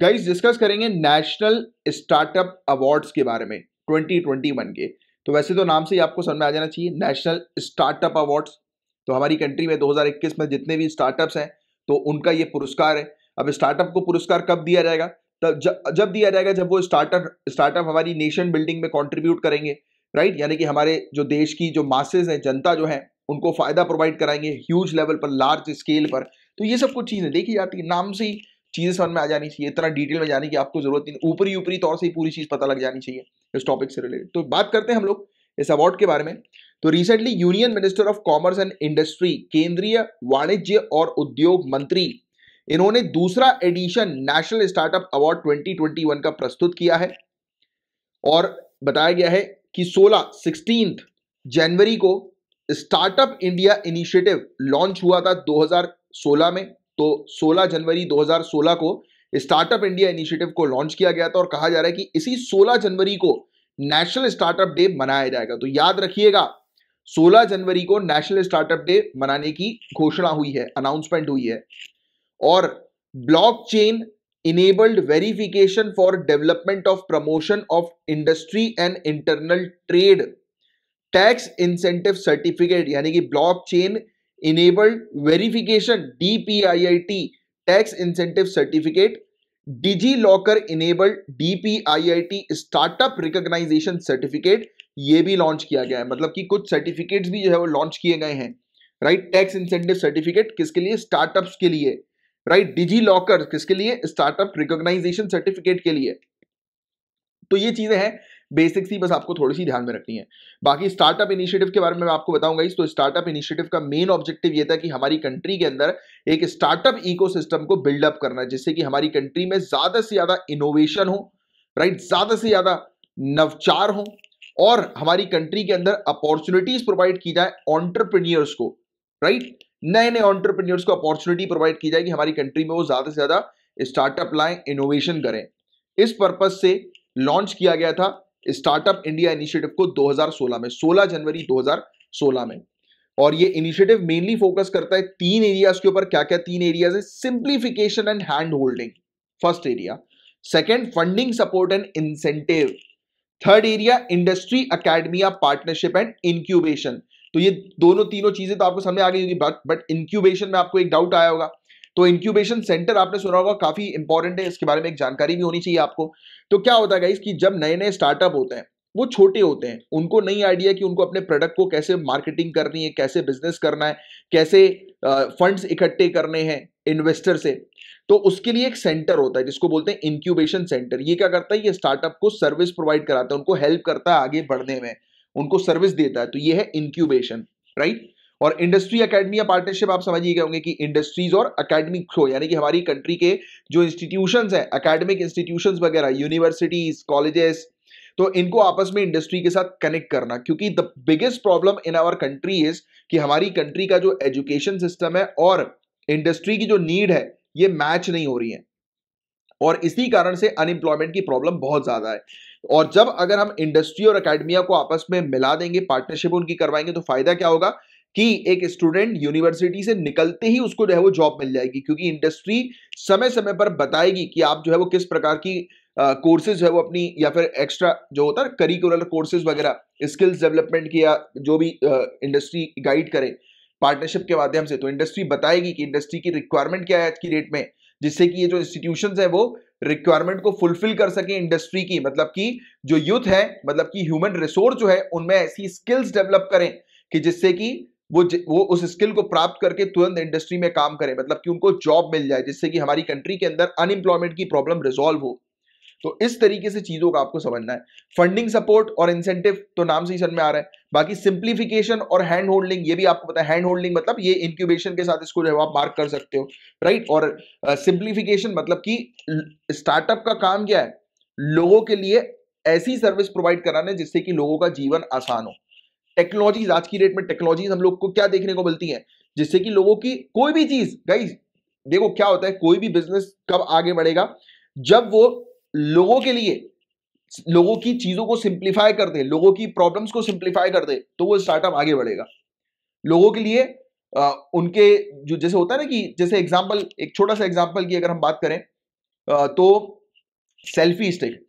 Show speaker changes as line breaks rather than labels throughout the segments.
Guys discuss करेंगे national startup awards के बारे में 2021 के तो वैसे तो नाम से ही आपको समझ में आ जाना चाहिए नेशनल स्टार्टअप अवार्ड्स तो हमारी कंट्री में 2021 में जितने भी स्टार्टअप्स हैं तो उनका ये पुरस्कार है अब स्टार्टअप को पुरस्कार कब दिया जाएगा तब जब जब दिया जाएगा जब वो स्टार्टअप स्टार्टअप हमारी नेशन बिल्डिंग में कॉन्ट्रीब्यूट करेंगे राइट यानी कि हमारे जो देश की जो मासेज हैं जनता जो है उनको फ़ायदा प्रोवाइड कराएंगे ह्यूज लेवल पर लार्ज स्केल पर तो ये सब कुछ चीज़ें देखी जाती है नाम से ही चीज़ें समझ में आ जानी चाहिए इतना डिटेल में जाने की आपको जरूरत नहीं ऊपरी ऊपरी तौर से ही पूरी चीज़ पता लग जानी चाहिए इस टॉपिक से रिलेटेड तो बात करते हैं हम लोग इस अवार्ड के बारे में तो recently union minister of commerce and industry केंद्रीय वाणिज्य और उद्योग मंत्री इन्होंने दूसरा एडिशन नेशनल स्टार्टअप अवार्ड 2021 का प्रस्तुत किया है और बताया गया है कि 16 सिक्सटीन जनवरी को स्टार्टअप इंडिया इनिशिएटिव लॉन्च हुआ था 2016 में तो 16 जनवरी 2016 को स्टार्टअप इंडिया इनिशिएटिव को लॉन्च किया गया था और कहा जा रहा है कि इसी 16 जनवरी को नेशनल स्टार्टअप डे मनाया जाएगा तो याद रखिएगा 16 जनवरी को नेशनल स्टार्टअप डे मनाने की घोषणा हुई है अनाउंसमेंट हुई है और block chain enabled verification for development of promotion of industry and internal trade tax incentive certificate यानी कि block chain enabled verification DPIIT tax incentive certificate, DigiLocker enabled DPIIT startup recognition certificate ये भी launch किया गया है मतलब कि कुछ सर्टिफिकेट्स भी जो है वो लॉन्च किए गए हैं राइट टैक्स इंसेंटिव सर्टिफिकेट किसके लिए स्टार्टअप्स के लिए राइट डिजी लॉकर किसके लिए स्टार्टअप रिकॉग्नाइजेशन सर्टिफिकेट के लिए तो ये चीजें हैं बेसिक्स ही बस आपको थोड़ी सी ध्यान में रखनी है बाकी स्टार्टअप इनिशिएटिव के बारे में मैं आपको बताऊंगा इस तो स्टार्टअप इनिशिएटिव का मेन ऑब्जेक्टिव ये था कि हमारी कंट्री के अंदर एक स्टार्टअप इकोसिस्टम को बिल्डअप करना जिससे कि हमारी कंट्री में ज्यादा से ज्यादा इनोवेशन हो राइट ज्यादा से ज्यादा नवचार हो और हमारी कंट्री के अंदर अपॉर्चुनिटीज प्रोवाइड की जाए ऑन्टरप्रीनियर्स को राइट नए नए ऑन्टरप्रीनियर्स को अपॉर्चुनिटी प्रोवाइड की जाए कि हमारी कंट्री में वो ज्यादा से ज्यादा स्टार्टअप लाएं इनोवेशन करें इस पर्पज से लॉन्च किया गया था स्टार्टअप इंडिया इनिशिएटिव को 2016 में 16 जनवरी 2016 में और ये इनिशिएटिव मेनली फोकस करता है तीन एरियाज के ऊपर क्या क्या तीन एरियाज है simplification and hand holding first area second funding support and incentive third area industry academia partnership and incubation तो ये दोनों तीनों चीजें तो आपको समझ आ गई होगी बट बट इंक्यूबेशन में आपको एक डाउट आया होगा तो इंक्यूबेशन सेंटर आपने सुना होगा काफी इंपॉर्टेंट है इसके बारे में एक जानकारी भी होनी चाहिए आपको तो क्या होता है कि जब नए नए स्टार्टअप होते हैं वो छोटे होते हैं उनको नई आइडिया कि उनको अपने प्रोडक्ट को कैसे मार्केटिंग करनी है कैसे बिजनेस करना है कैसे फंड्स इकट्ठे करने हैं इन्वेस्टर से तो उसके लिए एक सेंटर होता है जिसको बोलते हैं इंक्यूबेशन सेंटर ये क्या करता है ये स्टार्टअप को सर्विस प्रोवाइड कराता है उनको हेल्प करता है आगे बढ़ने में उनको सर्विस देता है तो ये है इंक्यूबेशन राइट और इंडस्ट्री अकेडमी या पार्टनरशिप आप समझ ही गए होंगे कि इंडस्ट्रीज और अकेडमिक थ्रो यानी कि हमारी कंट्री के जो इंस्टीट्यूशंस हैं अकेडमिक इंस्टीट्यूशंस वगैरह यूनिवर्सिटीज कॉलेजेस तो इनको आपस में इंडस्ट्री के साथ कनेक्ट करना क्योंकि the biggest problem in our country is कि हमारी कंट्री का जो एजुकेशन सिस्टम है और इंडस्ट्री की जो नीड है ये मैच नहीं हो रही है और इसी कारण से अनएम्प्लॉयमेंट की प्रॉब्लम बहुत ज़्यादा है और जब अगर हम इंडस्ट्री और अकेडमिया को आपस में मिला देंगे पार्टनरशिप उनकी करवाएंगे तो फायदा क्या होगा कि एक स्टूडेंट यूनिवर्सिटी से निकलते ही उसको जो है वो जॉब मिल जाएगी क्योंकि इंडस्ट्री समय समय पर बताएगी कि आप जो है वो किस प्रकार की कोर्सेज है वो अपनी या फिर एक्स्ट्रा जो होता है करिकुलर कोर्सेज वगैरह स्किल्स डेवलपमेंट की या जो भी इंडस्ट्री गाइड करे पार्टनरशिप के माध्यम से तो इंडस्ट्री बताएगी कि इंडस्ट्री की रिक्वायरमेंट क्या है आज की डेट में जिससे कि ये जो इंस्टीट्यूशन है वो रिक्वायरमेंट को फुलफिल कर सके इंडस्ट्री की मतलब कि जो यूथ है मतलब कि ह्यूमन रिसोर्स जो है उनमें ऐसी स्किल्स डेवलप करें कि जिससे कि वो वो उस स्किल को प्राप्त करके तुरंत इंडस्ट्री में काम करें मतलब कि उनको जॉब मिल जाए जिससे कि हमारी कंट्री के अंदर अनएम्प्लॉयमेंट की प्रॉब्लम रिजॉल्व हो तो इस तरीके से चीज़ों का आपको समझना है फंडिंग सपोर्ट और इंसेंटिव तो नाम से ही समझ में आ रहा है बाकी सिंप्लीफिकेशन और हैंड होल्डिंग ये भी आपको पता है हैंड होल्डिंग मतलब ये इंक्यूबेशन के साथ इसको जो आप मार्क कर सकते हो राइट और सिंप्लीफिकेशन uh, मतलब कि स्टार्टअप का काम क्या है लोगों के लिए ऐसी सर्विस प्रोवाइड कराना जिससे कि लोगों का जीवन आसान हो टेक्नोलॉजीज आज की डेट में टेक्नोलॉजीज हम लोग को क्या देखने को मिलती है जिससे कि लोगों की कोई भी चीज गाइज देखो क्या होता है कोई भी बिजनेस कब आगे बढ़ेगा जब वो लोगों के लिए लोगों की चीजों को सिंप्लीफाई कर दे लोगों की प्रॉब्लम्स को सिंप्लीफाई कर दे तो वो स्टार्टअप आगे बढ़ेगा लोगों के लिए आ, उनके जो जैसे होता है ना कि जैसे एग्जाम्पल एक छोटा सा एग्जाम्पल की अगर हम बात करें आ, तो सेल्फी स्टिक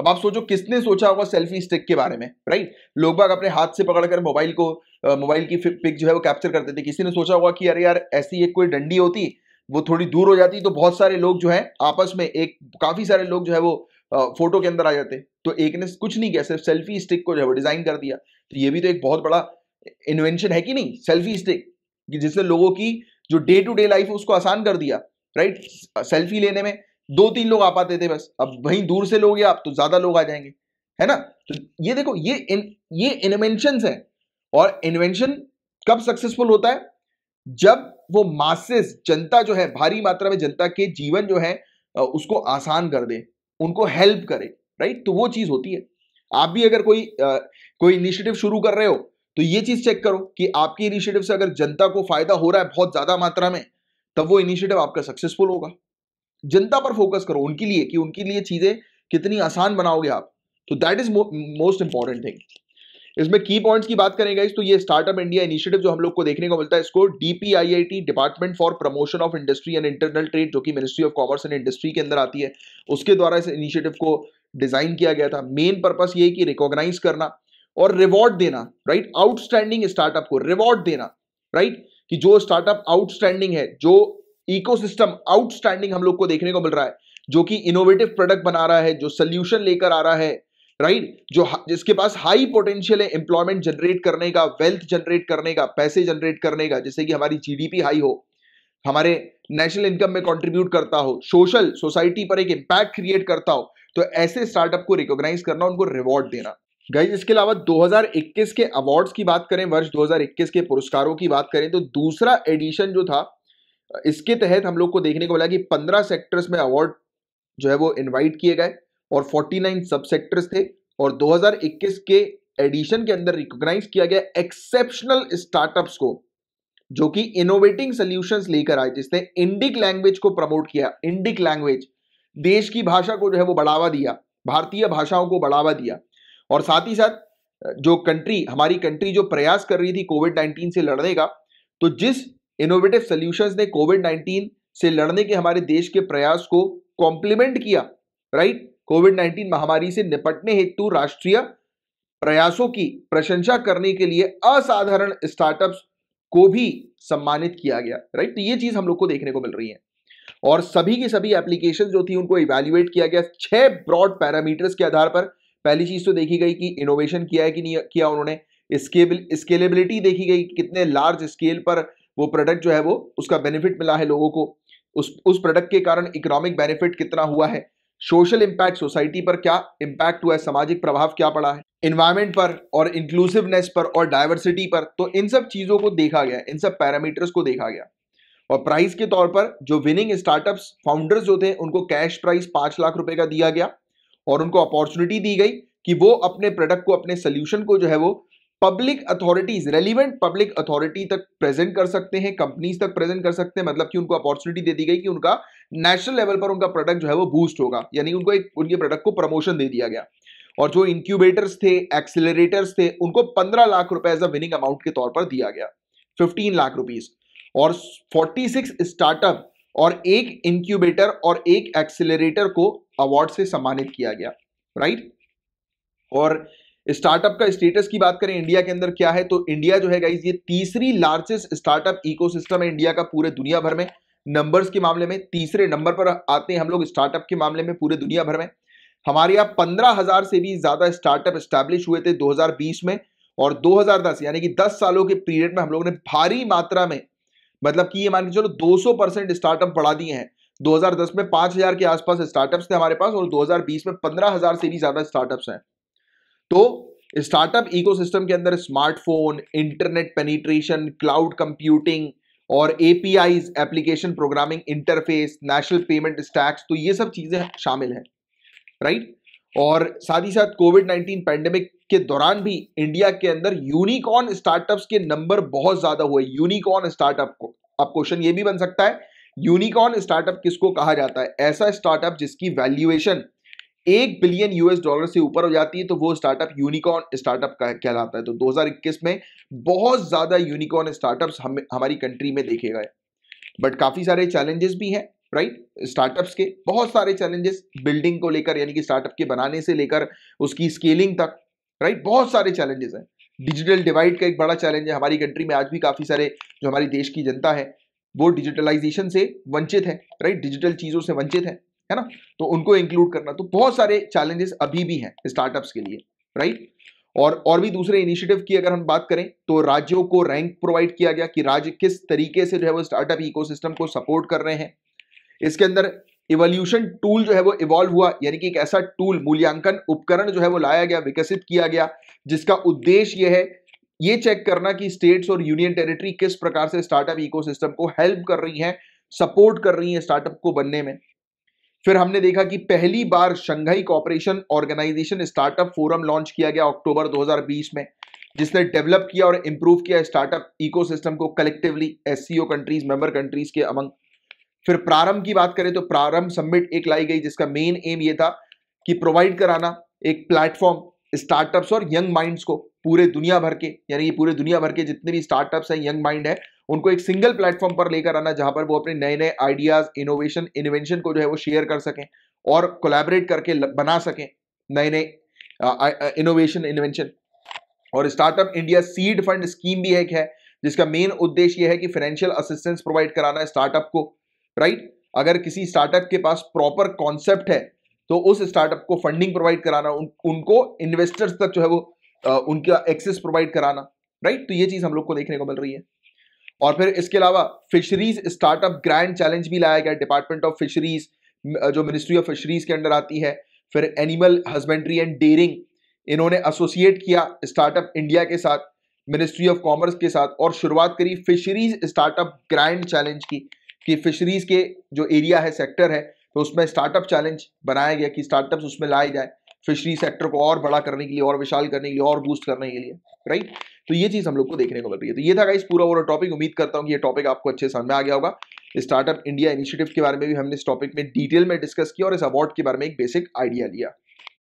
अब आप सोचो किसने सोचा होगा सेल्फी स्टिक के बारे में राइट लोग बाग अपने हाथ से पकड़कर मोबाइल को मोबाइल की पिक जो है वो कैप्चर करते थे किसी ने सोचा होगा कि अरे यार ऐसी एक कोई डंडी होती वो थोड़ी दूर हो जाती तो बहुत सारे लोग जो है आपस में एक काफी सारे लोग जो है वो फोटो के अंदर आ जाते तो एक ने कुछ नहीं किया सिर्फ सेल्फी स्टिक को जो है वो डिजाइन कर दिया तो ये भी तो एक बहुत बड़ा इन्वेंशन है कि नहीं सेल्फी स्टिक जिसने लोगों की जो डे टू डे लाइफ है उसको आसान कर दिया राइट सेल्फी लेने में दो तीन लोग आ पाते थे बस अब वहीं दूर से लोग आप तो ज्यादा लोग आ जाएंगे है ना तो ये देखो ये इन, ये इन्वेंशन है और इन्वेंशन कब सक्सेसफुल होता है जब वो मासेस जनता जो है भारी मात्रा में जनता के जीवन जो है उसको आसान कर दे उनको हेल्प करे राइट तो वो चीज होती है आप भी अगर कोई आ, कोई इनिशिएटिव शुरू कर रहे हो तो ये चीज चेक करो कि आपकी इनिशिएटिव से अगर जनता को फायदा हो रहा है बहुत ज्यादा मात्रा में तब वो इनिशिएटिव आपका सक्सेसफुल होगा जनता पर फोकस करो उनके लिए कि उनके लिए चीजें कितनी आसान बनाओगे आप तो that is most important thing इसमें की पॉइंट्स की बात करेंगे इस तो ये स्टार्टअप इंडिया इनिशिएटिव जो हम लोग को देखने को मिलता है इसको DPIIT department for promotion of industry and internal trade जो कि ministry of commerce and industry के अंदर आती है उसके द्वारा इस इनिशिएटिव को डिजाइन किया गया था मेन पर्पज ये कि रिकॉग्नाइज करना और रिवॉर्ड देना राइट आउटस्टैंडिंग स्टार्टअप को रिवॉर्ड देना राइट कि जो स्टार्टअप आउटस्टैंडिंग है जो इकोसिस्टम आउटस्टैंडिंग हम लोग को देखने को मिल रहा है जो कि इनोवेटिव प्रोडक्ट बना रहा है जो सोल्यूशन लेकर आ रहा है राइट right? जो जिसके पास हाई पोटेंशियल है एम्प्लॉयमेंट जनरेट करने का वेल्थ जनरेट करने का पैसे जनरेट करने का जैसे कि हमारी जीडीपी हाई हो हमारे नेशनल इनकम में कंट्रीब्यूट करता हो सोशल सोसाइटी पर एक इंपैक्ट क्रिएट करता हो तो ऐसे स्टार्टअप को रिकॉग्नाइज करना उनको रिवॉर्ड देना गाइज इसके अलावा 2021 के अवार्ड्स की बात करें वर्ष 2021 के पुरस्कारों की बात करें तो दूसरा एडिशन जो था इसके तहत हम लोग को देखने को मिला कि पंद्रह सेक्टर्स में अवार्ड जो है वो इनवाइट किए गए और 49 सब सेक्टर्स थे और 2021 के एडिशन के अंदर रिकॉग्नाइज किया गया एक्सेप्शनल स्टार्टअप्स को जो कि इनोवेटिंग सोल्यूशन लेकर आए जिसने इंडिक लैंग्वेज को प्रमोट किया इंडिक लैंग्वेज देश की भाषा को जो है वो बढ़ावा दिया भारतीय भाषाओं को बढ़ावा दिया और साथ ही साथ जो कंट्री हमारी कंट्री जो प्रयास कर रही थी कोविड नाइन्टीन से लड़ने का तो जिस इनोवेटिव सोल्यूशन ने कोविड 19 से लड़ने के हमारे देश के प्रयास को कॉम्प्लीमेंट किया राइट कोविड 19 महामारी से निपटने हेतु राष्ट्रीय प्रयासों की प्रशंसा करने के लिए असाधारण स्टार्टअप को भी सम्मानित किया गया राइट तो ये चीज हम लोग को देखने को मिल रही है और सभी की सभी एप्लीकेशन जो थी उनको इवेल्युएट किया गया छह ब्रॉड पैरामीटर्स के आधार पर पहली चीज तो देखी गई कि इनोवेशन किया है कि नहीं किया उन्होंने स्केबिल स्केलेबिलिटी देखी गई कितने लार्ज स्केल पर वो प्रोडक्ट जो है वो उसका बेनिफिट मिला है लोगों को उस उस प्रोडक्ट के कारण इकोनॉमिक बेनिफिट कितना हुआ है सोशल इम्पैक्ट सोसाइटी पर क्या इम्पैक्ट हुआ है सामाजिक प्रभाव क्या पड़ा है इन्वायरमेंट पर और इंक्लूसिवनेस पर और डाइवर्सिटी पर तो इन सब चीज़ों को देखा गया इन सब पैरामीटर्स को देखा गया और प्राइस के तौर पर जो विनिंग स्टार्टअप्स फाउंडर्स जो थे उनको कैश प्राइस पाँच लाख रुपए का दिया गया और उनको अपॉर्चुनिटी दी गई कि वो अपने प्रोडक्ट को अपने सोल्यूशन को जो है वो public authorities relevant public authority तक प्रेजेंट कर सकते हैं कंपनीज तक प्रेजेंट कर सकते हैं मतलब कि उनको अपॉर्चुनिटी दे दी गई कि उनका नेशनल लेवल पर उनका प्रोडक्ट जो है वो बूस्ट होगा यानी उनको एक उनके प्रोडक्ट को प्रमोशन दे दिया गया और जो इंक्यूबेटर्स थे एक्सिलरेटर्स थे उनको पंद्रह लाख रुपए एज अ विनिंग अमाउंट के तौर पर दिया गया फिफ्टीन लाख रुपीज और फोर्टी सिक्स स्टार्टअप और एक इंक्यूबेटर और एक एक्सिलरेटर को अवार्ड से सम्मानित किया गया राइट और स्टार्टअप का स्टेटस की बात करें इंडिया के अंदर क्या है तो इंडिया जो है गाइज ये तीसरी लार्जेस्ट स्टार्टअप इकोसिस्टम है इंडिया का पूरे दुनिया भर में नंबर्स के मामले में तीसरे नंबर पर आते हैं हम लोग स्टार्टअप के मामले में पूरे दुनिया भर में हमारे यहाँ पंद्रह हजार से भी ज्यादा स्टार्टअप स्टैब्लिश हुए थे 2020 में और 2010 यानी कि 10 सालों के पीरियड में हम लोगों ने भारी मात्रा में मतलब कि ये मान के चलो 200 परसेंट स्टार्टअप बढ़ा दिए हैं 2010 में 5000 के आसपास स्टार्टअप्स थे हमारे पास और 2020 में 15000 से भी ज्यादा स्टार्टअप्स हैं तो स्टार्टअप इकोसिस्टम के अंदर smartphone internet penetration cloud computing और API application programming interface national payment stacks तो ये सब चीज़ें शामिल हैं राइट और साथ ही साथ कोविड नाइनटीन पैंडेमिक के दौरान भी इंडिया के अंदर यूनिकॉर्न स्टार्टअप्स के नंबर बहुत ज़्यादा हुए यूनिकॉर्न स्टार्टअप को अब क्वेश्चन ये भी बन सकता है यूनिकॉर्न स्टार्टअप किसको कहा जाता है ऐसा स्टार्टअप जिसकी वैल्यूएशन एक बिलियन यूएस डॉलर से ऊपर हो जाती है तो वो स्टार्टअप यूनिकॉर्न स्टार्टअप कहलाता है तो 2021 में बहुत ज़्यादा यूनिकॉर्न स्टार्टअप्स हम हमारी कंट्री में देखे गए बट काफ़ी सारे चैलेंजेस भी हैं राइट स्टार्टअप्स के बहुत सारे चैलेंजेस बिल्डिंग को लेकर यानी कि स्टार्टअप के बनाने से लेकर उसकी स्केलिंग तक राइट बहुत सारे चैलेंजेस हैं डिजिटल डिवाइड का एक बड़ा चैलेंज है हमारी कंट्री में आज भी काफ़ी सारे जो हमारी देश की जनता है वो डिजिटलाइजेशन से वंचित है राइट डिजिटल चीज़ों से वंचित है है ना तो उनको इंक्लूड करना तो बहुत सारे चैलेंजेस अभी भी हैं स्टार्टअप्स के लिए राइट और और भी दूसरे इनिशिएटिव की अगर हम बात करें तो राज्यों को रैंक प्रोवाइड किया गया कि राज्य किस तरीके से जो है वो स्टार्टअप इकोसिस्टम को सपोर्ट कर रहे हैं इसके अंदर इवोल्यूशन टूल जो है वो इवॉल्व हुआ यानी कि एक ऐसा टूल मूल्यांकन उपकरण जो है वो लाया गया विकसित किया गया जिसका उद्देश्य यह है ये चेक करना कि स्टेट्स और यूनियन टेरिटरी किस प्रकार से स्टार्टअप इकोसिस्टम को हेल्प कर रही हैं सपोर्ट कर रही हैं स्टार्टअप को बनने में फिर हमने देखा कि पहली बार Shanghai cooperation organisation startup forum launch किया गया अक्टूबर 2020 में जिसने डेवलप किया और इम्प्रूव किया स्टार्टअप इकोसिस्टम को collectively as countries member countries के अमंग फिर प्रारंभ की बात करें तो प्रारंभ सबमिट एक लाई गई जिसका मेन एम ये था कि प्रोवाइड कराना एक प्लेटफॉर्म स्टार्टअप्स और यंग माइंड्स को पूरे दुनिया भर के यानी ये पूरे दुनिया भर के जितने भी स्टार्टअप्स हैं यंग माइंड है उनको एक सिंगल प्लेटफॉर्म पर लेकर आना जहां पर वो अपने नए नए आइडियाज इनोवेशन इन्वेंशन को जो है वो शेयर कर सकें और कोलैबोरेट करके बना सकें नए नए इनोवेशन इन्वेंशन और startup India seed fund scheme भी एक है जिसका मेन उद्देश्य यह है कि फाइनेंशियल असिस्टेंस प्रोवाइड कराना स्टार्टअप को राइट अगर किसी स्टार्टअप के पास प्रॉपर कॉन्सेप्ट है तो उस स्टार्टअप को फंडिंग प्रोवाइड कराना उन, उनको इन्वेस्टर्स तक जो है वो आ, उनका एक्सेस प्रोवाइड कराना राइट तो ये चीज़ हम लोग को देखने को मिल रही है और फिर इसके अलावा फिशरीज स्टार्टअप ग्रैंड चैलेंज भी लाया गया डिपार्टमेंट ऑफ फिशरीज जो मिनिस्ट्री ऑफ फिशरीज के अंडर आती है फिर एनिमल हस्बेंड्री एंड डेयरिंग इन्होंने एसोसिएट किया स्टार्टअप इंडिया के साथ मिनिस्ट्री ऑफ कॉमर्स के साथ और शुरुआत करी फिशरीज स्टार्टअप ग्रैंड चैलेंज की कि फिशरीज के जो एरिया है सेक्टर है तो उसमें स्टार्टअप चैलेंज बनाया गया कि स्टार्टअप्स उसमें लाए जाए फिशरी सेक्टर को और बड़ा करने के लिए और विशाल करने के लिए और बूस्ट करने के लिए राइट तो ये चीज़ हम लोग को देखने को मिल रही है तो ये था गाइस पूरा ओवर टॉपिक उम्मीद करता हूँ कि ये टॉपिक आपको अच्छे समझ में आ गया होगा स्टार्टअप इंडिया इनिशिएटिव के बारे में भी हमने इस टॉपिक में डिटेल में डिस्कस किया और इस अवार्ड के बारे में एक बेसिक आइडिया लिया